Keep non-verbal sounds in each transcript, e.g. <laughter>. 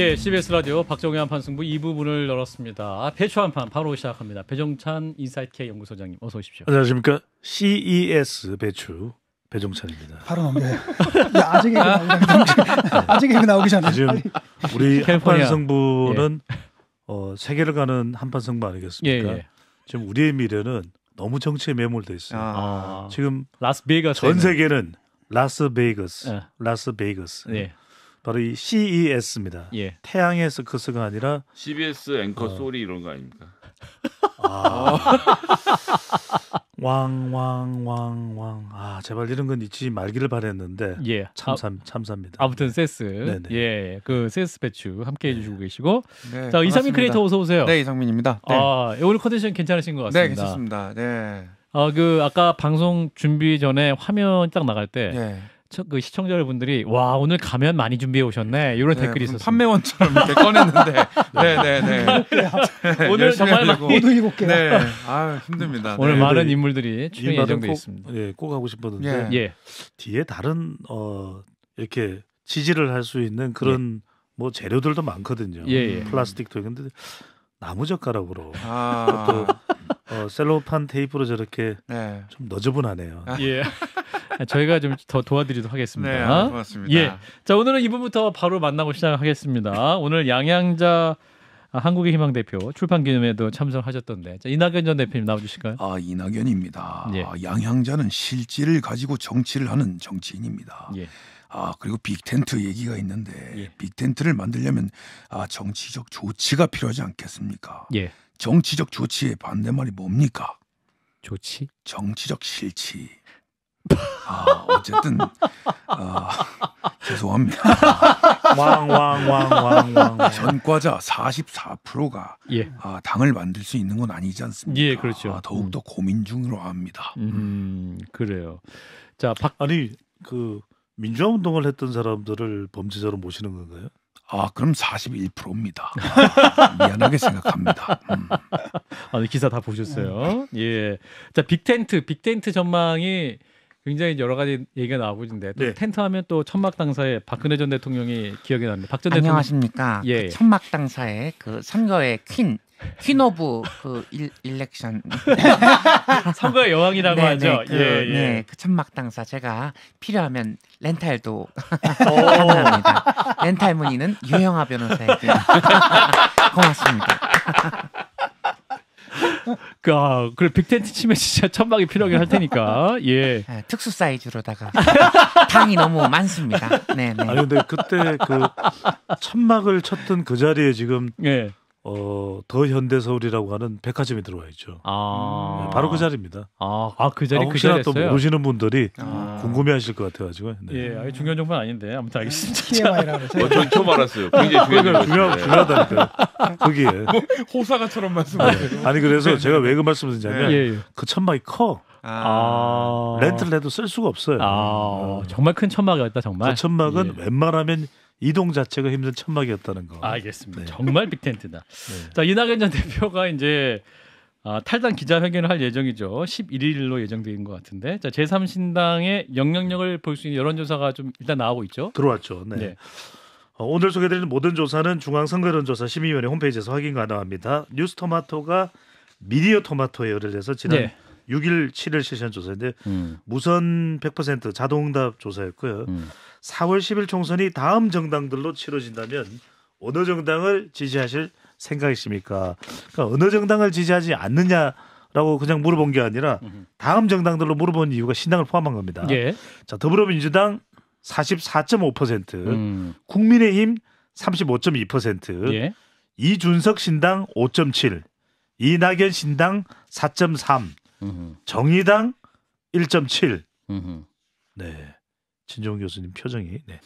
예, CBS 라디오 박정희 한판 승부 이부분을 열었습니다. 아, 배추 한판 바로 시작합니다. 배정찬 인사이트 연구소장님 어서 오십시오. 안녕하십니까? CES 배추 배종찬입니다. 바로 넘겨. 네. 아직 얘기 아. 아직 얘기 나오기 전에 지금 빨리. 우리 한판 승부는 예. 어, 세계를 가는 한판 승부 아니겠습니까? 예, 예. 지금 우리의 미래는 너무 정치에 매몰돼 있어요. 아. 지금 라스베이거스 전 세계는 라스베이거스, 예. 라스베이거스. 예. 바로 이 CES입니다. 예. 태양의 서커스가 그 아니라 CBS 앵커 어. 소리 이런 거 아닙니까? 아. 왕왕왕왕. <laughs> 아 제발 이런 건 잊지 말기를 바랬는데. 예. 참사 아, 참사니다 아무튼 네. 세스. 네네. 예, 예. 그 세스 배추 함께 해주고 네. 계시고. 네, 자 이상민 크리에이터 어서 오세요. 네 이상민입니다. 네. 아 예, 오늘 컨디션 괜찮으신 것 네, 같습니다. 네 괜찮습니다. 네. 아그 아까 방송 준비 전에 화면 딱 나갈 때. 네. 그 시청자 여러분들이 와 오늘 가면 많이 준비해 오셨네 이런 네, 댓글이 있었어요. 판매원처럼 이렇게 꺼냈는데 네네네 <laughs> 네, 네, 오늘 정말 모두 일곱 개. 네, 아 힘듭니다. 오늘 네, 많은 인물들이 출연 예정돼 있습니다. 예, 꼭가고 싶었는데 예. 예. 뒤에 다른 어 이렇게 치지를할 수 있는 그런 예. 뭐 재료들도 많거든요. 예, 예. 플라스틱도 근데 나무 젓가락으로 아. 또 어, 셀로판 테이프로 저렇게 네. 좀 너저분하네요. 예. <laughs> 저희가 좀 더 도와드리도록 하겠습니다. 네, 아, 고맙습니다. 예. 자, 오늘은 이분부터 바로 만나고 시작하겠습니다. 오늘 양양자 한국의 희망 대표 출판 기념회도 참석하셨던데 자, 이낙연 전 대표님 나와주실까요? 아 이낙연입니다. 예. 아, 양향자는 실질을 가지고 정치를 하는 정치인입니다. 예. 아 그리고 빅텐트 얘기가 있는데 예. 빅텐트를 만들려면 아 정치적 조치가 필요하지 않겠습니까? 예. 정치적 조치의 반대말이 뭡니까? 조치? 정치적 실치. 아, 어쨌든 아, <laughs> 죄송합니다. 왕 왕왕왕왕. <laughs> 전과자 44%가 예. 아, 당을 만들 수 있는 건 아니지 않습니까? 예, 그렇죠. 아, 더욱 더 음. 고민 중으로 합니다. 음, 그래요. 자, 박 아니 그 민주화 운동을 했던 사람들을 범죄자로 모시는 건가요? 아, 그럼 41%입니다. <laughs> 미안하게 생각합니다. 음. 아, 기사 다 보셨어요. 예. 자, 빅텐트, 빅텐트 전망이 굉장히 여러 가지 얘기가 나오고 있는데 또 네. 텐트 하면 또 천막 당사에 박근혜 전 대통령이 기억이 납니다. 박전 대통령 안녕하십니까? 그 예. 그 천막 당사에 그 선거의 퀸 퀸오브 그 일, 일렉션 <laughs> 선거의 여왕이라고 네네, 하죠. 네, 그, 예, 예. 네, 그 천막 당사 제가 필요하면 렌탈도 <laughs> <laughs> 합니다. 렌탈 문의는 유영아 변호사에게 고맙습니다. 그, 아, 그래 빅텐트 치면 진짜 천막이 필요하긴 할 테니까. 예. 네, 특수 사이즈로다가 탕이 <laughs> 너무 많습니다. 네, 네. 아니 근데 그때 그 천막을 쳤던 그 자리에 지금 네. 어, 더 현대 서울이라고 하는 백화점이 들어와 있죠. 아. 네, 바로 그 자리입니다. 아, 아그 자리 그 아, 혹시나 그또 모르시는 분들이 아. 궁금해하실 것 같아가지고. 네. 예, 아예 중요한 정보는 아닌데 아무튼 알겠습니다. 아, 어, 전 처음 알았어요. 굉장히 중요한 그러니까 중요 네. 중요하다니까. 거기에 <laughs> 뭐, 호사가처럼 말씀하세요. 네. 아니 그래서 네. 제가 왜 그 말씀드리냐면 을 예, 예. 그 천막이 커. 아. 아. 렌트를 해도 쓸 수가 없어요. 아. 정말 큰 천막이었다 정말. 그 천막은 예. 웬만하면 이동 자체가 힘든 천막이었다는 거. 알겠습니다. 네. 정말 빅텐트다. 네. 자 이낙연 전 대표가 이제 아, 탈당 기자회견을 할 예정이죠. 11일로 예정된 것 같은데 자 제3신당의 영향력을 볼 수 있는 여론조사가 좀 일단 나오고 있죠. 들어왔죠. 네. 네. 어, 오늘 소개드리는 모든 조사는 중앙선거론조사 심의위원회 홈페이지에서 확인 가능합니다. 뉴스토마토가 미디어 토마토에 의뢰를 해서 지난 네. 6일, 7일 실시한 조사인데 음. 무선 100% 자동응답 조사였고요. 음. 4월 10일 총선이 다음 정당들로 치러진다면 어느 정당을 지지하실 생각이십니까? 그러니까 어느 정당을 지지하지 않느냐라고 그냥 물어본 게 아니라 다음 정당들로 물어본 이유가 신당을 포함한 겁니다. 예. 자 더불어민주당 44.5%, 음. 국민의힘 35.2%, 예. 이준석 신당 5.7, 이낙연 신당 4.3, 음흠. 정의당 1.7. 음흠. 네. 진종 교수님 표정이. 네.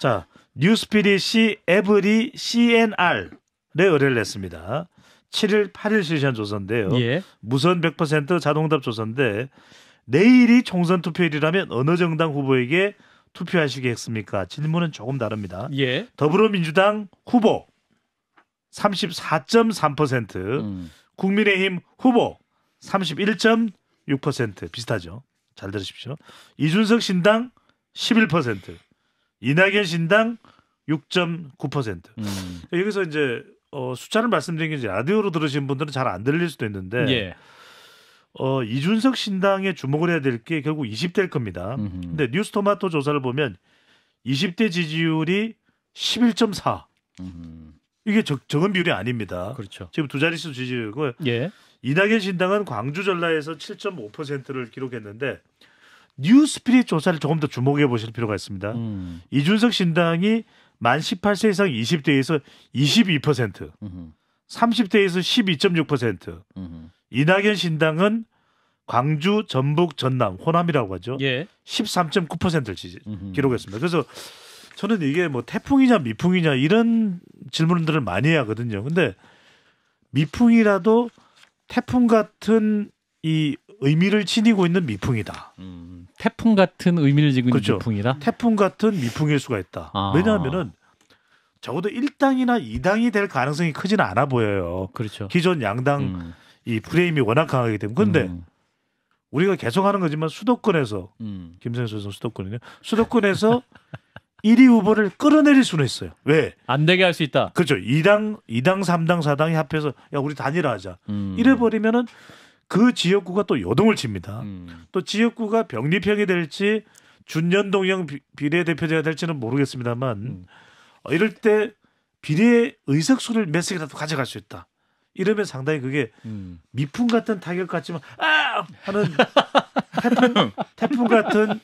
자, 뉴스피릿이 에브리 CNR에 네, 의뢰를 했습니다. 7일, 8일 실시한 조사인데요. 예. 무선 100% 자동답 조사인데 내일이 총선 투표일이라면 어느 정당 후보에게 투표하시겠습니까? 질문은 조금 다릅니다. 예. 더불어민주당 후보 34.3%, 음. 국민의힘 후보 31.6% 비슷하죠. 잘 들으십시오. 이준석 신당 11%. 이낙연 신당 6.9%. 음. 그러니까 여기서 이제 어, 숫자를 말씀드린 게 이제 라디오로 들으신 분들은 잘 안 들릴 수도 있는데 예. 어, 이준석 신당에 주목을 해야 될 게 결국 20대일 겁니다. 음흠. 근데 뉴스토마토 조사를 보면 20대 지지율이 11.4. 음흠. 이게 적, 적은 비율이 아닙니다. 그렇죠. 지금 두 자릿수 지지율이고 예. 이낙연 신당은 광주 전라에서 7.5%를 기록했는데 뉴스피릿 조사를 조금 더 주목해 보실 필요가 있습니다. 음. 이준석 신당이 만 18세 이상 20대에서 22%, 음. 30대에서 12.6%, 음. 이낙연 신당은 광주, 전북, 전남, 호남이라고 하죠. 예. 13.9%를 지지, 음 기록했습니다. 그래서 저는 이게 뭐 태풍이냐 미풍이냐 이런 질문들을 많이 하거든요. 근데 미풍이라도 태풍 같은 이 의미를 지니고 있는 미풍이다. 음. 태풍 같은 의미를 지고 있는 그렇죠. 미풍이다. 태풍 같은 미풍일 수가 있다. 아. 왜냐하면은 적어도 1당이나 2당이 될 가능성이 크지는 않아 보여요. 그렇죠. 기존 양당 음. 이 프레임이 워낙 강하기 때문에. 근데 음. 우리가 계속 하는 거지만 수도권에서 음. 김선수 선 수도권이요. 수도권에서 1위 <laughs> 후보를 끌어내릴 수는 있어요. 왜? 안 되게 할 수 있다. 그렇죠. 2당, 2당, 3당, 4당이 합해서 야 우리 단일화하자. 음. 이래 버리면은 그 지역구가 또 요동을 칩니다. 음. 또 지역구가 병립형이 될지 준연동형 비례대표제가 될지는 모르겠습니다만 음. 어, 이럴 때 비례 의석수를 몇 석이라도 가져갈 수 있다. 이러면 상당히 그게 음. 미풍 같은 타격 같지만 아 하는 <laughs> 태풍 태풍 같은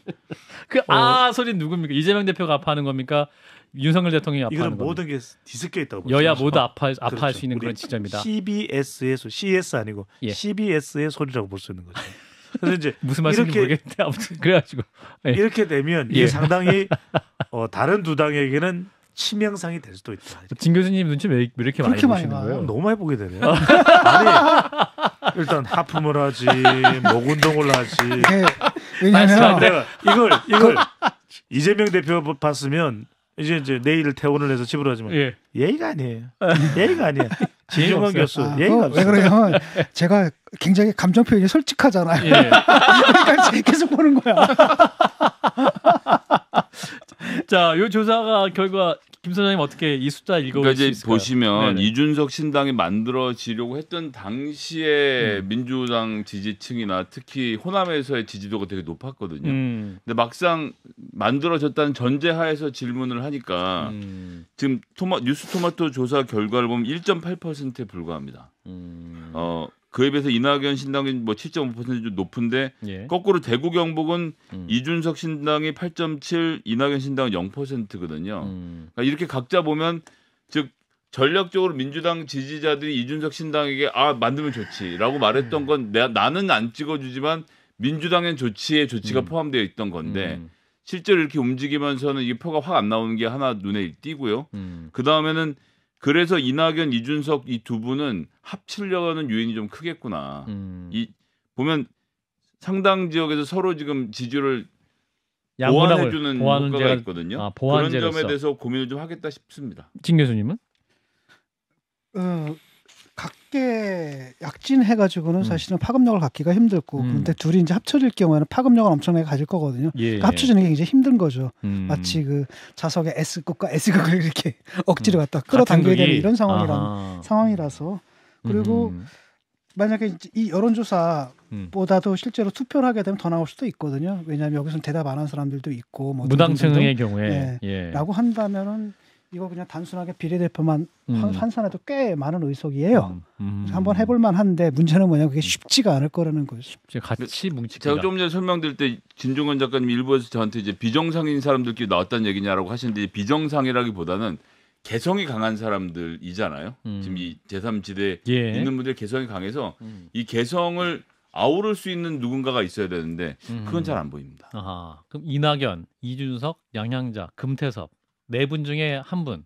그아 어, 아 소리 누굽니까 이재명 대표가 아파하는 겁니까 윤석열 대통령이 아파하는 이거 모든 게 뒤섞여 있다고 여야 모두 아파 아파할 그렇죠. 수 있는 그런 지점이다. CBS의 소, CS 아니고 예. CBS의 소리라고 볼 수 있는 거죠. 그래서 이제 <laughs> 무슨 말인지 모르겠는데 아무튼 그래가지고 예. 이렇게 되면 이게 예. 상당히 <laughs> 어, 다른 두 당에게는 치명상이 될 수도 있다. 그 진 교수님 눈치 왜, 이렇게 많이 보시는 거예요? 너무 많이 보게 되네요. <laughs> 아니 일단 하품을 하지, 목 운동을 하지. 네, 왜냐면 이걸 이걸 그 이재명 대표 봤으면 이제 이제 내일 퇴원을 해서 집으로 가지만 예. 예의가 아니에요. 예의가 아니에요. <laughs> 진중권 교수 아, 예의가 어, 없어요. 왜그러냐면 제가 굉장히 감정 표현이 솔직하잖아요. 예. <laughs> 그러니까 계속 보는 거야. <laughs> 자, 요 조사가 결과 김 소장님 어떻게 이 숫자 읽어 보러니 그러니까 있을까요? 보시면 네네. 이준석 신당이 만들어지려고 했던 당시에 음. 민주당 지지층이나 특히 호남에서의 지지도가 되게 높았거든요. 음. 근데 막상 만들어졌다는 전제하에서 질문을 하니까 음. 지금 토마, 뉴스 토마토 조사 결과를 보면 1.8%에 불과합니다. 음. 어, 그에 비해서 이낙연 신당이 뭐 7.5%좀 높은데 예. 거꾸로 대구 경북은 음. 이준석 신당이 8.7, 이낙연 신당 은 0%거든요. 음. 그러니까 이렇게 각자 보면 즉 전략적으로 민주당 지지자들이 이준석 신당에게 아 만들면 좋지라고 말했던 음. 건 내, 나는 안 찍어주지만 민주당엔 좋지에 조치가 음. 포함되어 있던 건데 음. 실제로 이렇게 움직이면서는 이 표가 확 안 나오는 게 하나 눈에 띄고요. 음. 그 다음에는 그래서 이낙연, 이준석 이 두 분은 합치려는 유인이 좀 크겠구나. 음. 이 보면 상당 지역에서 서로 지금 지지를 보완해주는 효과가 있거든요. 아, 그런 점에 대해서 고민을 좀 하겠다 싶습니다. 진 교수님은? 어, 각계 약진해가지고는 음. 사실은 파급력을 갖기가 힘들고 음. 그런데 둘이 이제 합쳐질 경우에는 파급력을 엄청나게 가질 거거든요. 예, 그러니까 합쳐지는 게 굉장히 힘든 거죠. 음. 마치 그 자석의 S극과 S극을 이렇게 <laughs> 억지로 음. 갖다 끌어당겨야 되는 이런 상황이란 아. 상황이라서 그리고 음, 음. 만약에 이 여론조사보다도 실제로 투표를 하게 되면 더 나올 수도 있거든요. 왜냐하면 여기서는 대답 안 한 사람들도 있고 뭐 무당층의 경우에 예. 예. 라고 한다면은 이거 그냥 단순하게 비례대표만 음. 환산해도 꽤 많은 의석이에요. 음. 음. 한번 해볼 만한데 문제는 뭐냐 그게 쉽지가 않을 거라는 거죠. 같이 뭉치. 제가 좀 전에 설명드릴 때 진종관 작가님 일부에서 저한테 이제 비정상인 사람들끼리 나왔다는 얘기냐라고 하시는데 비정상이라기보다는 개성이 강한 사람들이잖아요. 음. 지금 이 제3지대에 예. 있는 분들 개성이 강해서 음. 이 개성을 아우를 수 있는 누군가가 있어야 되는데 그건 음. 잘안 보입니다. 아하. 그럼 이낙연, 이준석, 양양자, 금태섭 네분 중에 한 분이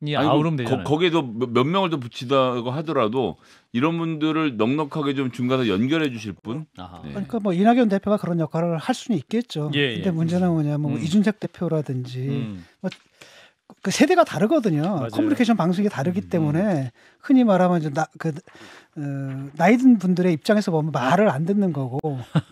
그 아우름 되잖아요. 거, 거기에도 몇 명을 더 붙이다고 하더라도 이런 분들을 넉넉하게 좀 중간에 연결해 주실 분. 네. 그러니까 뭐 이낙연 대표가 그런 역할을 할 수는 있겠죠. 예, 예. 근데 문제는 음. 뭐냐면 뭐 음. 이준석 대표라든지 음. 뭐그 세대가 다르거든요. 맞아요. 커뮤니케이션 방식이 다르기 음, 음. 때문에 흔히 말하면 이 나, 그 어, 나이든 분들의 입장에서 보면 말을 안 듣는 거고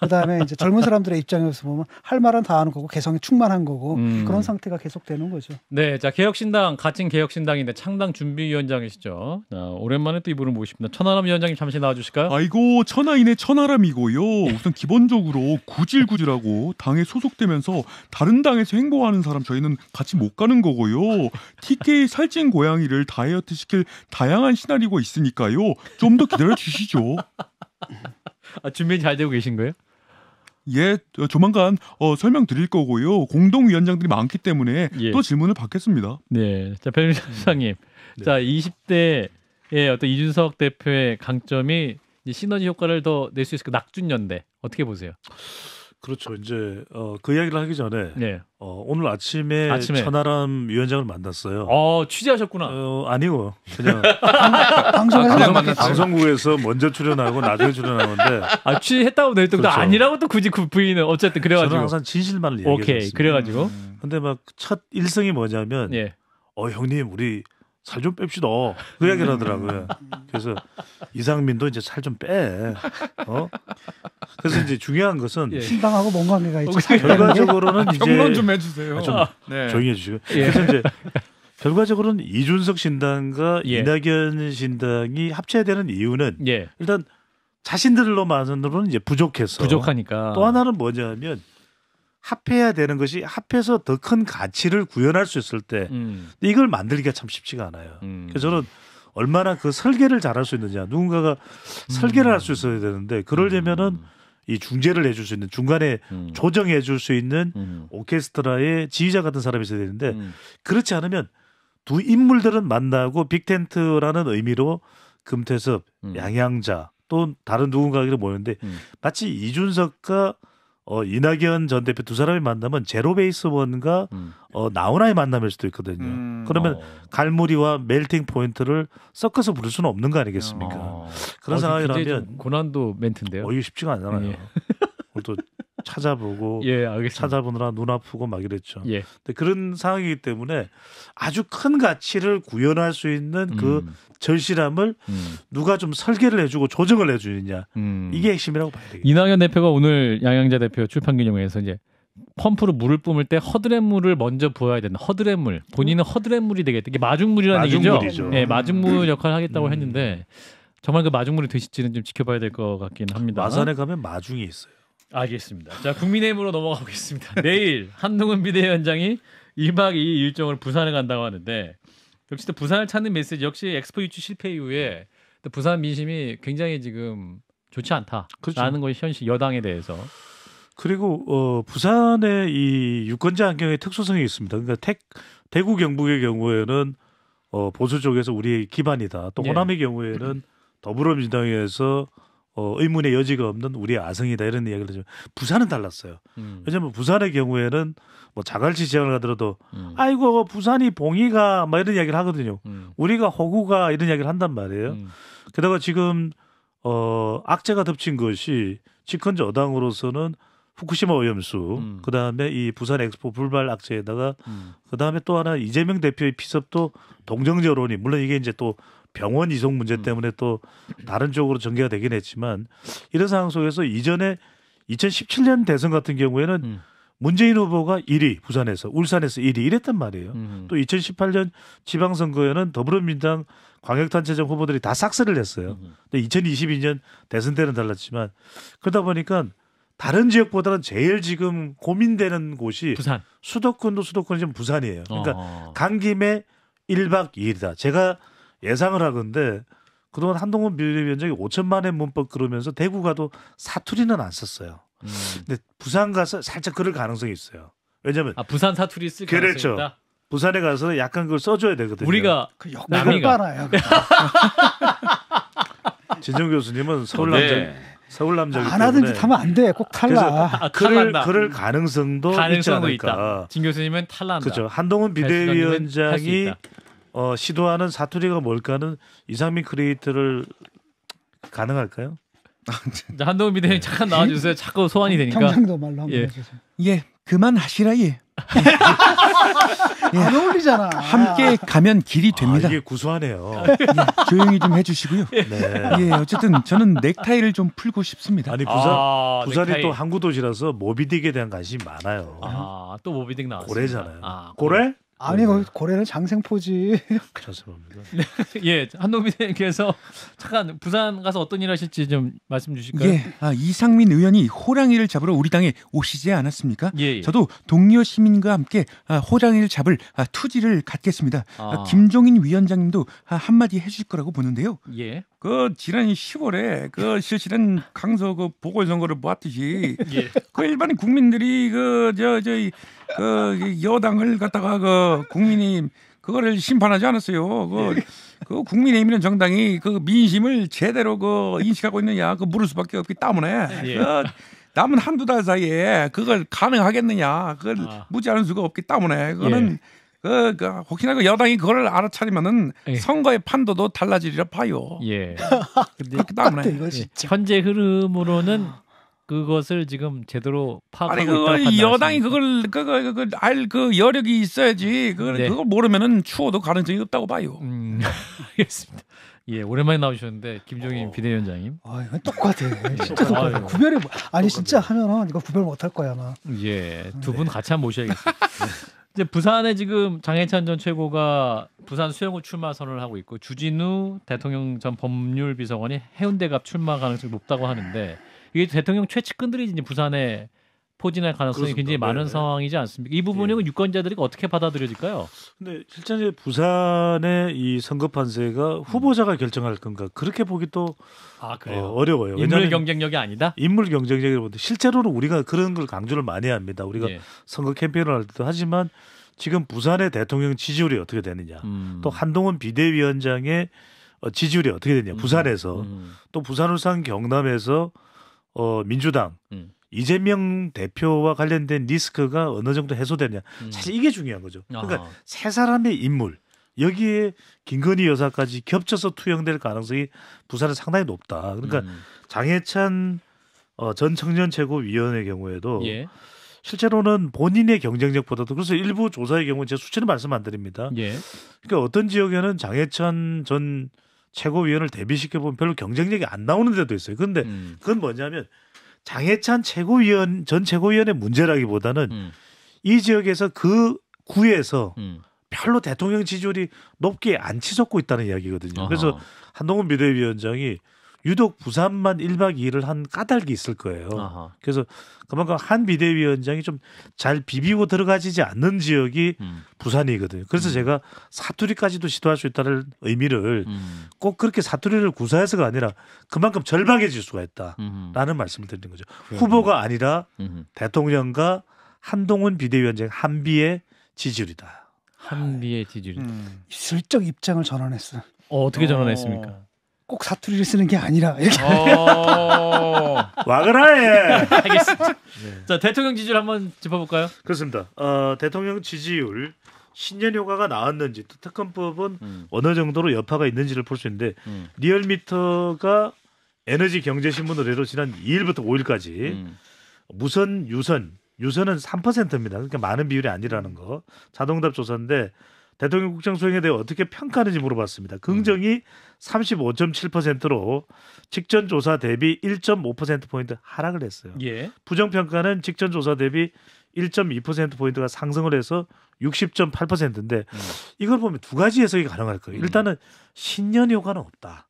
그다음에 이제 젊은 사람들의 입장에서 보면 할 말은 다 하는 거고 개성이 충만한 거고 음. 그런 상태가 계속되는 거죠. 네, 자 개혁신당 가은 개혁신당인데 창당 준비위원장이시죠. 자, 오랜만에 또 이분을 모십니다. 천하람 위원장님 잠시 나와주실까요? 아이고 천하인의 천하람이고요. 우선 기본적으로 구질구질하고 당에 소속되면서 다른 당에서 행보하는 사람 저희는 같이 못 가는 거고요. TK 살찐 고양이를 다이어트 시킬 다양한 시나리오가 있으니까요. 좀더 기다려 주시죠. <laughs> 아, 준비 잘 되고 계신 거예요? 예, 어, 조만간 어, 설명 드릴 거고요. 공동위원장들이 많기 때문에 예. 또 질문을 받겠습니다. 네, 자 변호사 음. 수장님, 네. 자 20대의 어떤 이준석 대표의 강점이 시너지 효과를 더 낼 수 있을까? 낙준연대 어떻게 보세요? 그렇죠. 이제 어, 그 이야기를 하기 전에 네. 어, 오늘 아침에, 아침에 천하람 위원장을 만났어요. 어, 취재하셨구나. 어, 아니고 그냥 방송에서 <laughs> 아, 방송, 방송국에서 먼저 출연하고 나중에 출연하는데 아, 취재했다고 내또 그렇죠. 아니라고 또 굳이 그 부인은 어쨌든 그래가지고 저는 항상 진실만을 얘기해요. 오케이 그래가지고 음. 근데 막 첫 일성이 뭐냐면 예. 어 형님 우리 살좀 뺍시다. 그 얘기를 하더라고요. 그래서 이상민도 이제 살 좀 빼. 어? 그래서 이제 중요한 것은 예. 신당하고 뭔 관계가 있지? 결과적으로는 이제 평론 좀 해주세요. 아, 좀 아, 네. 조용히 해주시고. 예. 그래서 이제 결과적으로는 이준석 신당과 예. 이낙연 신당이 합체되는 이유는 예. 일단 자신들로만으로는 이제 부족해서 부족하니까 또 하나는 뭐냐면 합해야 되는 것이 합해서 더 큰 가치를 구현할 수 있을 때 음. 이걸 만들기가 참 쉽지가 않아요. 음. 그래서 저는 얼마나 그 설계를 잘할 수 있느냐 누군가가 설계를 할수 음. 있어야 되는데 그러려면은 음. 이 중재를 해줄 수 있는 중간에 음. 조정해 줄수 있는 오케스트라의 지휘자 같은 사람이 있어야 되는데 그렇지 않으면 두 인물들은 만나고 빅텐트라는 의미로 금태섭, 양양자 또 다른 누군가에게 모였는데 마치 이준석과 어, 이낙연 전 대표 두 사람이 만나면 제로베이스원과 음. 어, 나훈아의 만남일 수도 있거든요. 음, 그러면 어. 갈무리와 멜팅 포인트를 섞어서 부를 수는 없는 거 아니겠습니까? 어. 그런 어, 상황이라면 고난도 멘트인데요. 어, 이거 쉽지가 않잖아요. 네. 또 찾아보고 예, 알겠습 찾아보느라 눈 아프고 막 이랬죠. 예. 근데 그런 상황이기 때문에 아주 큰 가치를 구현할 수 있는 그 음. 절실함을 음. 누가 좀 설계를 해주고 조정을 해주느냐 음. 이게 핵심이라고 봐야 되겠죠. 이낙연 대표가 오늘 양양자 대표 출판기념회에서 이제 펌프로 물을 뿜을 때 허드렛 물을 먼저 부어야 된다. 허드렛 물. 본인은 허드렛 물이 되겠다. 이게 마중물이라는 마중물이죠. 얘기죠. 음. 예, 네, 마중물 음. 역할을 하겠다고 음. 했는데 정말 그 마중물이 되실지는 좀 지켜봐야 될 것 같긴 합니다. 마산에 가면 마중이 있어요. 알겠습니다. 자 국민의힘으로 넘어가 보겠습니다. <laughs> 내일 한동훈 비대위원장이 1박 2일 일정을 부산에 간다고 하는데 역시 또 부산을 찾는 메시지 역시 엑스포 유치 실패 이후에 또 부산 민심이 굉장히 지금 좋지 않다라는 그렇죠. 것이 현실 여당에 대해서 그리고 어, 부산의 이 유권자 안경의 특수성이 있습니다. 그러니까 택, 대구 경북의 경우에는 어, 보수 쪽에서 우리의 기반이다. 또 예. 호남의 예. 경우에는 더불어민주당에서 어, 의문의 여지가 없는 우리의 아성이다 이런 이야기를 좀 부산은 달랐어요. 음. 왜냐하면 부산의 경우에는 뭐 자갈치 지역을 가더라도 음. 아이고 뭐 부산이 봉이가 막 이런 이야기를 하거든요. 음. 우리가 호구가 이런 이야기를 한단 말이에요. 음. 게다가 지금 어, 악재가 덮친 것이 집권 어당으로서는 후쿠시마 오염수, 음. 그 다음에 이 부산 엑스포 불발 악재에다가, 음. 그 다음에 또 하나 이재명 대표의 피습도 동정제론이, 물론 이게 이제 또 병원 이송 문제 음. 때문에 또 다른 쪽으로 전개가 되긴 했지만 이런 상황 속에서 이전에 2017년 대선 같은 경우에는 음. 문재인 후보가 1위 부산에서 울산에서 1위 이랬단 말이에요. 음. 또 2018년 지방선거에는 더불어민주당 광역단체장 후보들이 다 싹스를 냈어요. 음. 근데 2022년 대선 때는 달랐지만 그러다 보니까 다른 지역보다는 제일 지금 고민되는 곳이 부산. 수도권도 수도권이 지금 부산이에요. 그러니까 어. 간 김에 1박 2일이다. 제가 예상을 하건데 그동안 한동훈 비대위원장이 5천만의 문법 그러면서 대구 가도 사투리는 안 썼어요. 음. 근데 부산 가서 살짝 그럴 가능성이 있어요. 왜냐면 아 부산 사투리 쓸 그렇죠. 가능성이 있다. 부산에 가서 약간 그걸 써줘야 되거든요. 우리가 그 남이가 요 <laughs> 진정 교수님은 서울 네. 남자 네. 서울 남자 안 하던 짓 하면 안 돼. 꼭 탈라. 아, 아, 그럴, 그럴 가능성도, 가능성도 있지 않을까. 있다. 진 교수님은 탈란다. 그렇죠. 한동훈 비대위원장이 어, 시도하는 사투리가 뭘까는 이상민 크리에이터를 가능할까요? 아, 네. 한동민 네. 대행 잠깐 나와주세요. 자꾸 소환이 음, 되니까. 경상도 말로 한번 예. 해주세요. 예, 그만하시라 예. 예. 안 어울리잖아. 함께 가면 길이 됩니다. 아, 이게 구수하네요. 예, 조용히 좀 해주시고요. 네. 예, 어쨌든 저는 넥타이를 좀 풀고 싶습니다. 아니 부산 아, 부산이 넥타이. 또 항구 도시라서 모비딕에 대한 관심이 많아요. 아, 또 모비딕 나왔어요. 고래잖아요. 아, 고래? 고래? 아니 네. 고래는 장생포지. 죄송합니다. <laughs> 그렇죠, 네, 예, 한노비님께서 잠깐 부산 가서 어떤 일 하실지 좀 말씀 주실까요? 예, 아, 이상민 의원이 호랑이를 잡으러 우리 땅에 오시지 않았습니까? 예, 예. 저도 동료 시민과 함께 아, 호랑이를 잡을 아, 투지를 갖겠습니다. 아. 아 김종인 위원장님도 아, 한마디 해주실 거라고 보는데요. 예. 그 지난 10월에 그 실시된 강서 그 보궐선거를 보았듯이 <laughs> 예. 그 일반 국민들이 그 저 저이 그 여당을 갖다가 그 국민이 그거를 심판하지 않았어요. 그, 그 국민의힘이라는 정당이 그 민심을 제대로 그 인식하고 있느냐 그 물을 수밖에 없기 때문에 예. 그 남은 한두 달 사이에 그걸 가능하겠느냐 그걸 아. 묻지 않을 수가 없기 때문에 그거는 예. 그, 그 혹시나 그 여당이 그걸 알아차리면은 예. 선거의 판도도 달라지리라 봐요. 예. 그렇기 때문에 이 예. 현재 흐름으로는 그것을 지금 제대로 파악하고 아니 그 그걸 여당이 그, 그걸 그걸 그알그 여력이 있어야지 그걸 네. 그걸 모르면은 추호도 가능성이 없다고 봐요. 음, <laughs> 알겠습니다. 예, 오랜만에 나오셨는데 김종인 어. 비대위원장님. 아, 똑같아. 진짜 네. 똑같아. 구별이 뭐, 아니 똑같아. 진짜 하면은 이거 구별 못할 거야 아마. 예, 두분 네. 같이 한번 모셔야겠어요. <laughs> 이제 부산에 지금 장해찬 전 최고가 부산 수영구 출마 선언을 하고 있고 주진우 대통령 전 법률비서관이 해운대갑 출마 가능성이 높다고 하는데 이게 대통령 최측근들이 이제 부산에 포진할 가능성이 그렇습니다. 굉장히 많은 네. 상황이지 않습니까? 이 부분은 예. 유권자들이 어떻게 받아들여질까요? 근데 실제 부산의 이 선거 판세가 후보자가 결정할 건가 그렇게 보기 또 아, 어, 려워요 인물 경쟁력이 아니다. 인물 경쟁력이라고도 실제로는 우리가 그런 걸 강조를 많이 합니다. 우리가 예. 선거 캠페인을 할 때도 하지만 지금 부산의 대통령 지지율이 어떻게 되느냐, 음. 또 한동훈 비대위원장의 어, 지지율이 어떻게 되냐, 음. 부산에서 음. 음. 또 부산울산 경남에서 어, 민주당 음. 이재명 대표와 관련된 리스크가 어느 정도 해소되냐. 음. 사실 이게 중요한 거죠. 그러니까 아하. 세 사람의 인물 여기에 김건희 여사까지 겹쳐서 투영될 가능성이 부산은 상당히 높다. 그러니까 음. 장해찬 어, 전 청년 최고위원의 경우에도 예. 실제로는 본인의 경쟁력보다도 그래서 일부 조사의 경우 제 수치는 말씀 안 드립니다. 예. 그러니까 어떤 지역에는 장해찬 전 최고위원을 대비시켜 보면 별로 경쟁력이 안 나오는 데도 있어요. 근데 음. 그건 뭐냐면 장해찬 최고위원 전 최고위원의 문제라기보다는 음. 이 지역에서 그 구에서 음. 별로 대통령 지지율이 높게 안 치솟고 있다는 이야기거든요. 어허. 그래서 한동훈 비대위원장이 유독 부산만 1박 2일을 한 까닭이 있을 거예요. 아하. 그래서 그만큼 한 비대위원장이 좀 잘 비비고 들어가지지 않는 지역이 음. 부산이거든요. 그래서 음. 제가 사투리까지도 시도할 수 있다는 의미를 음. 꼭 그렇게 사투리를 구사해서가 아니라 그만큼 절박해질 수가 있다라는 음. 말씀을 드리는 거죠. 그 후보가 아니라 음. 대통령과 한동훈 비대위원장 한비의 지지율이다. 한비의 지지율. 슬쩍 입장을 전환했어. 어, 어떻게 어. 전환했습니까? 어. 꼭 사투리를 쓰는 게 아니라 이렇게 어. <laughs> 와그라해 알겠습니다. 네. 자 대통령 지지율 한번 짚어볼까요? 그렇습니다. 어, 대통령 지지율 신년 효과가 나왔는지 또 특검법은 음. 어느 정도로 여파가 있는지를 볼 수 있는데 음. 리얼미터가 에너지 경제 신문 의뢰로 지난 2일부터 5일까지 음. 무선 유선 유선은 3%입니다. 그러니까 많은 비율이 아니라는 거 자동답 조사인데 대통령 국정 수행에 대해 어떻게 평가하는지 물어봤습니다. 긍정이 35.7%로 직전 조사 대비 1.5% 포인트 하락을 했어요. 예. 부정 평가는 직전 조사 대비 1.2% 포인트가 상승을 해서 60.8%인데 음. 이걸 보면 두 가지 해석이 가능할 거예요. 일단은 음. 신년 효과는 없다.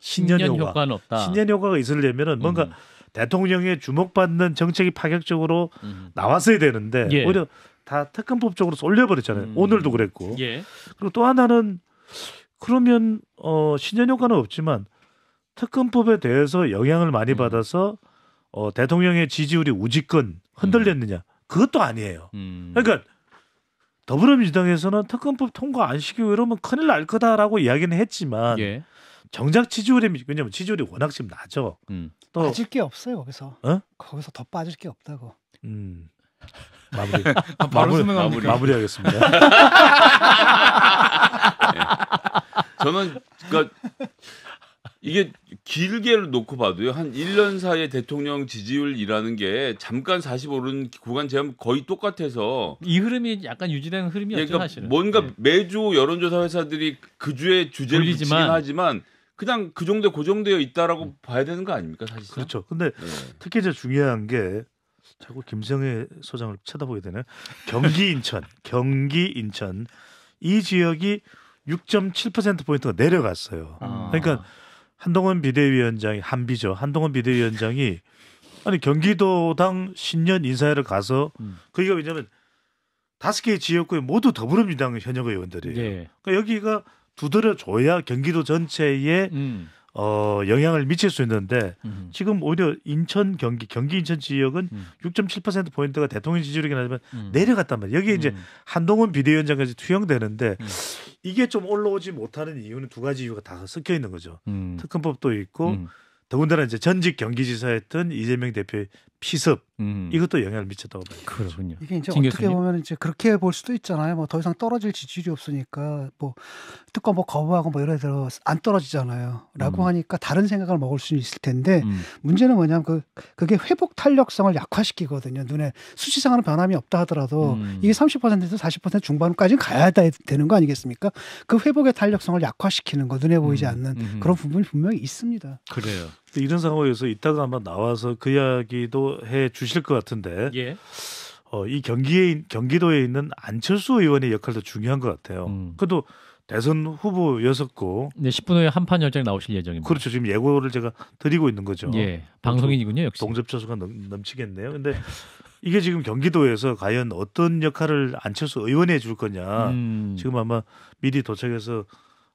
신년, 신년 효과. 는 없다. 신년 효과가 있으려면은 뭔가 음. 대통령의 주목받는 정책이 파격적으로 음. 나왔어야 되는데 예. 오히려 다 특검법 쪽으로 쏠려버렸잖아요 음. 오늘도 그랬고. 예. 그리고 또 하나는 그러면 어 신년 효과는 없지만 특검법에 대해서 영향을 많이 음. 받아서 어 대통령의 지지율이 우직권 흔들렸느냐 음. 그것도 아니에요. 음. 그러니까 더불어민주당에서는 특검법 통과 안 시키고 이러면 큰일 날 거다라고 이야기는 했지만 예. 정작 지지율이 왜냐면 지지율이 워낙 지금 낮아. 음. 또 빠질 게 없어요 거기서. 어? 거기서 더 빠질 게 없다고. 음. 마무리. 아, <laughs> 바로 마무리, 마무리 하겠습니다 예. 저는 그러니까 이게 길게 놓고 봐도요. 한 1년 사이에 대통령 지지율이라는 게 잠깐 4 5오 구간 제한 거의 똑같아서 이 흐름이 약간 유지되는 흐름이었죠, 예, 그러니까 사실은. 뭔가 네. 매주 여론조사 회사들이 그주의 주제를 돌리지만, 붙이긴 하지만 그냥 그 정도 고정되어 있다라고 봐야 되는 거 아닙니까, 사실 그렇죠. 근데 네. 특히 이제 중요한 게 자꾸 김성애 소장을 쳐다보게 되네. 경기 인천, 경기 인천 이 지역이 6.7% 포인트가 내려갔어요. 아. 그러니까 한동훈 비대위원장이 한비죠. 한동훈 비대위원장이 아니 경기도당 신년 인사회를 가서 음. 거기가 왜냐하면 다섯 개 지역구에 모두 더불어민주당 현역 의원들이에요. 예. 그러니까 여기가 두드려 줘야 경기도 전체에 음. 어, 영향을 미칠 수 있는데 음. 지금 오히려 인천 경기 경기 인천 지역은 음. 6.7% 포인트가 대통령 지지율이긴 하지만 음. 내려갔단 말이에요. 여기 에 이제 음. 한동훈 비대위원장까지 투영되는데 음. 이게 좀 올라오지 못하는 이유는 두 가지 이유가 다 섞여 있는 거죠. 음. 특검법도 있고 더군다나 이제 전직 경기지사였던 이재명 대표의 피습 음. 이것도 영향을 미쳤다고 봐요. 그렇군요. 이게 이제 어떻게 보면 이제 그렇게 볼 수도 있잖아요. 뭐 더 이상 떨어질 지지율이 없으니까 뭐 뜨거 뭐 거부하고 뭐 예를 들로안 떨어지잖아요.라고 음. 하니까 다른 생각을 먹을 수 있을 텐데 음. 문제는 뭐냐면 그 그게 회복 탄력성을 약화시키거든요. 눈에 수치상으로 변함이 없다 하더라도 음. 이게 30%에서 40% 중반까지 는 가야 되는 거 아니겠습니까? 그 회복의 탄력성을 약화시키는 거 눈에 보이지 음. 않는 그런 부분이 분명히 있습니다. 그래요. 이런 상황에서 이따가 아마 나와서 그 이야기도 해 주실 것 같은데 예. 어, 이 경기에 경기도에 있는 안철수 의원의 역할도 중요한 것 같아요. 음. 그래도 대선 후보였었고 네, 10분 후에 한판 열정 나오실 예정입니다. 그렇죠. 지금 예고를 제가 드리고 있는 거죠. 예, 방송인이군요. 역시 동접자수가 넘, 치겠네요 근데 이게 지금 경기도에서 과연 어떤 역할을 안철수 의원이 해줄 거냐. 음. 지금 아마 미리 도착해서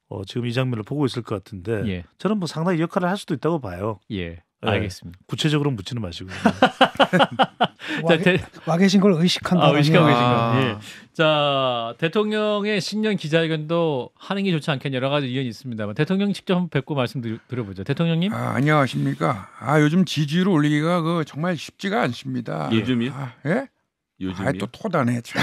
어, 지금 이 장면을 보고 있을 것 같은데 예. 저는 뭐 상당히 역할을 할 수도 있다고 봐요. 예. 네. 알겠습니다. 구체적으로 묻지는 마시고. <laughs> 와, 대... 와 계신 걸 의식한다. 아, 의식하고 계신 거. 아. 예. 자 대통령의 신년 기자회견도 하는 게 좋지 않겠냐 여러 가지 의견이 있습니다만 대통령 직접 한번 뵙고 말씀 드려보죠. 대통령님. 아, 안녕하십니까. 아 요즘 지지율 올리기가 그 정말 쉽지가 않습니다. 예. 요즘이요? 아, 예? 요즘 아또 토다네 참. <laughs>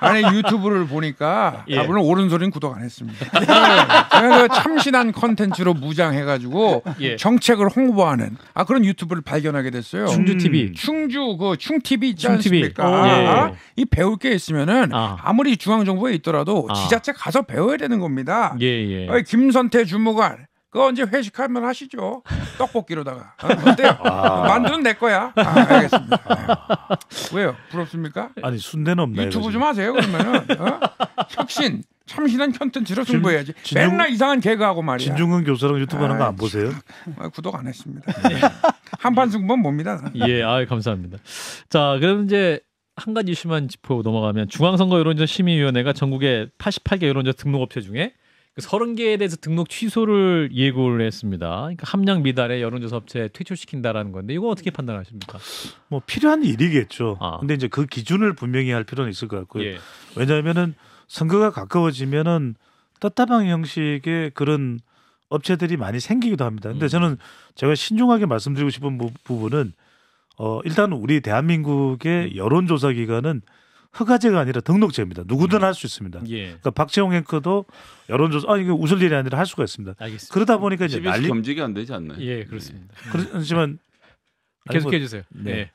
아니 유튜브를 보니까 예. 아, 물론 옳은 소리는 구독 안 했습니다. 네. <laughs> 그 참신한 컨텐츠로 무장해가지고 예. 정책을 홍보하는 아 그런 유튜브를 발견하게 됐어요. 충주 음. TV, 음. 충주 그충 TV 있지 않습니까? 예. 아, 이 배울 게 있으면은 아. 무리 중앙 정부에 있더라도 아. 지자체 가서 배워야 되는 겁니다. 예, 예. 김선태 주무관 그거 언제 회식하면 하시죠. 떡볶이로다가. 어? 어때요? 아. 만두는 내 거야. 아, 알겠습니다. 아. 왜요? 부럽습니까? 아니 순대는 없나요? 유튜브 좀 하세요 그러면은. 어? 혁신. 참신한 컨텐츠로 승부해야지. 진, 중 맨날 이상한 개그하고 말이야. 진중근 교수랑 유튜브 하는 거 안 보세요? 아, 구독 안 했습니다. 네. 한판 승부는 봅니다 예, 아 감사합니다. 자, 그럼 이제 한 가지 이슈만 짚고 넘어가면 중앙선거 여론조 심의위원회가 전국의 88개 여론조 등록업체 중에 그 서른 개에 대해서 등록 취소를 예고를 했습니다. 그러니까 함량 미달에 여론조사 업체 퇴출시킨다라는 건데 이거 어떻게 판단하십니까? 뭐 필요한 일이겠죠. 아. 근데 이제 그 기준을 분명히 할 필요는 있을 것 같고요. 예. 왜냐하면은 선거가 가까워지면은 떴다방 형식의 그런 업체들이 많이 생기기도 합니다. 근데 음. 저는 제가 신중하게 말씀드리고 싶은 부분은 어 일단 우리 대한민국의 음. 여론조사 기관은 허가제가 아니라 등록제입니다. 누구든 음. 할수 있습니다. 예. 그러니까 박재홍 앵커도 여론조사 아 이게 웃을 일이 아니라 할 수가 있습니다. 알겠습니다. 그러다 보니까 이제 난리 검증이 안 되지 않나요? 예, 그렇습니다. 예. 그렇지만 예. 계속해 뭐 주세요. 네. 네.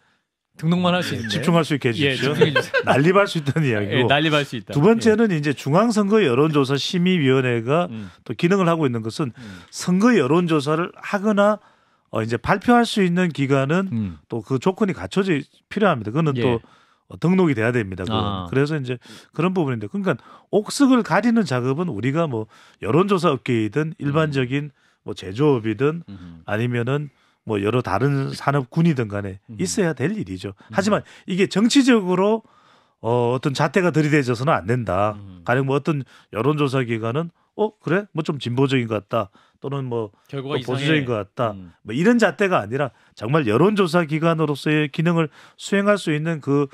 등록만 할 수 있는 집중할 수 있게 해주시오 예, <laughs> 난립할 수 있다는 이야기고 예, 난립할 수 있다. 두 번째는 예. 이제 중앙선거 여론조사 심의위원회가 음. 또 기능을 하고 있는 것은 음. 선거 여론조사를 하거나 어 이제 발표할 수 있는 기간은 음. 또그 조건이 갖춰져 필요합니다. 그거는 예. 또 어, 등록이 돼야 됩니다. 아. 그래서 이제 그런 부분인데 그러니까 옥석을 가리는 작업은 우리가 뭐 여론조사 업계이든 음. 일반적인 음. 뭐 제조업이든 음. 아니면은 뭐 여러 다른 산업군이든 간에 있어야 될 일이죠. 하지만 이게 정치적으로 어, 어떤 자태가 들이대져서는 안 된다. 음. 가령 뭐 어떤 여론조사 기관은 어 그래 뭐 좀 진보적인 것 같다 또는 뭐 보수적인 것 같다 음. 뭐 이런 잣대가 아니라 정말 여론조사 기관으로서의 기능을 수행할 수 있는 그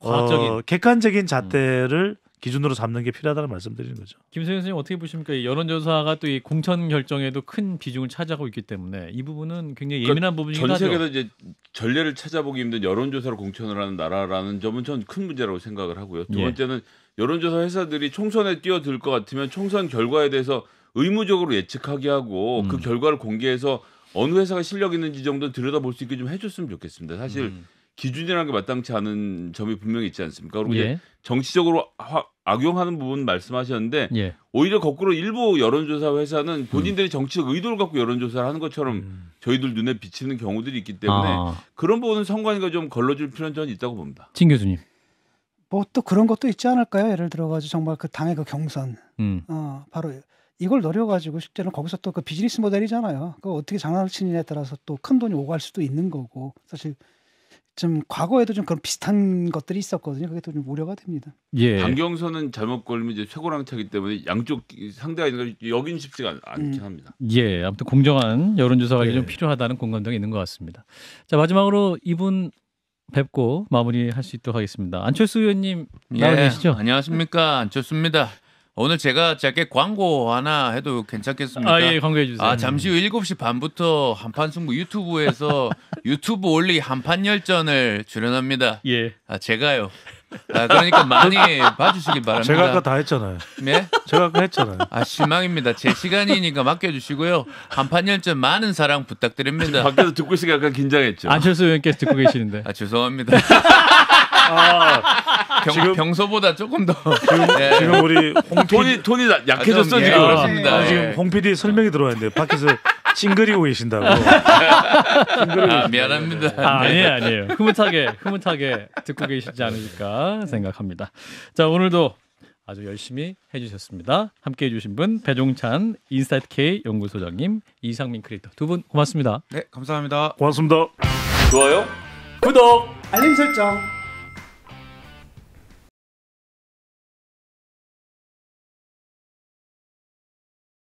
과학적인 어, 객관적인 음. 잣대를 음. 기준으로 잡는 게 필요하다는 말씀드리는 거죠. 김성현 선생님 어떻게 보십니까? 여론조사가 또이 공천 결정에도 큰 비중을 차지하고 있기 때문에 이 부분은 굉장히 그러니까 예민한 그러니까 부분이전 세계에서 이제 전례를 찾아보기 힘든 여론조사로 공천을 하는 나라라는 점은 전큰 문제라고 생각을 하고요. 두 예. 번째는 예. 여론조사 회사들이 총선에 뛰어들 것 같으면 총선 결과에 대해서 의무적으로 예측하게 하고 그 음. 그 결과를 공개해서 어느 회사가 실력 있는지 정도 들여다볼 수 있게 좀 해줬으면 좋겠습니다. 사실 음. 기준이라는 게 마땅치 않은 점이 분명히 있지 않습니까? 그리고 예. 이제 정치적으로 하, 악용하는 부분 말씀하셨는데 예. 오히려 거꾸로 일부 여론조사 회사는 본인들이 음. 정치적 의도를 갖고 여론조사를 하는 것처럼 음. 저희들 눈에 비치는 경우들이 있기 때문에 아. 그런 부분은 선관위가 좀 걸러줄 필요는 저는 있다고 봅니다. 진 교수님. 뭐또 그런 것도 있지 않을까요? 예를 들어가지고 정말 그 당의 그 경선, 음. 어 바로 이걸 노려가지고 실제로 거기서 또 그 비즈니스 모델이잖아요. 그 어떻게 장난을 치느냐에 따라서 또 큰 돈이 오갈 수도 있는 거고 사실 좀 과거에도 좀 그런 비슷한 것들이 있었거든요. 그게 또좀 우려가 됩니다. 예. 반경선은 잘못 걸면 이제 최고랑 차기 때문에 양쪽 상대가 있는 걸 여긴 쉽지가 않, 않긴 음. 합니다. 예, 아무튼 공정한 여론조사가 예. 좀 필요하다는 공감대가 있는 것 같습니다. 자 마지막으로 이분 뵙고 마무리할 수 있도록 하겠습니다. 안철수 의원님 예, 나와 예, 계시죠? 안녕하십니까 안철수입니다. 오늘 제가 짧게 광고 하나 해도 괜찮겠습니까? 아, 예, 광고해 주세요. 아, 잠시 후 7시 반부터 한판 승부 유튜브에서 <laughs> 유튜브 올리 한판 열전을 출연합니다. 예. 아, 제가요. 아, 그러니까 많이 봐주시길 바랍니다. 제가 아까 다 했잖아요. 네? 제가 아까 했잖아요. 아, 실망입니다. 제 시간이니까 맡겨주시고요. 한판 열전 많은 사랑 부탁드립니다. 밖에서 듣고 있으니까 약간 긴장했죠. 안철수 의원께서 듣고 계시는데. 아, 죄송합니다. <laughs> 아, 병, 평소보다 조금 더 지금, 네. 지금 우리 홍 톤이 톤이 약해졌어 아, 지금. 예. 그렇습니다. 아, 지금 예. 홍 PD 설명이 들어왔는데 밖에서 찡그리고 계신다고. 아, 찡그리고 아, 미안합니다. 아, 네. 아니에요, 아니에요. 흐뭇하게 흐뭇하게 듣고 계시지 않을까 생각합니다. 자 오늘도 아주 열심히 해주셨습니다. 함께 해주신 분 배종찬 인사이트 K 연구소장님 이상민 크리에이터 두 분 고맙습니다. 네 감사합니다. 고맙습니다. 좋아요, 구독, 알림 설정.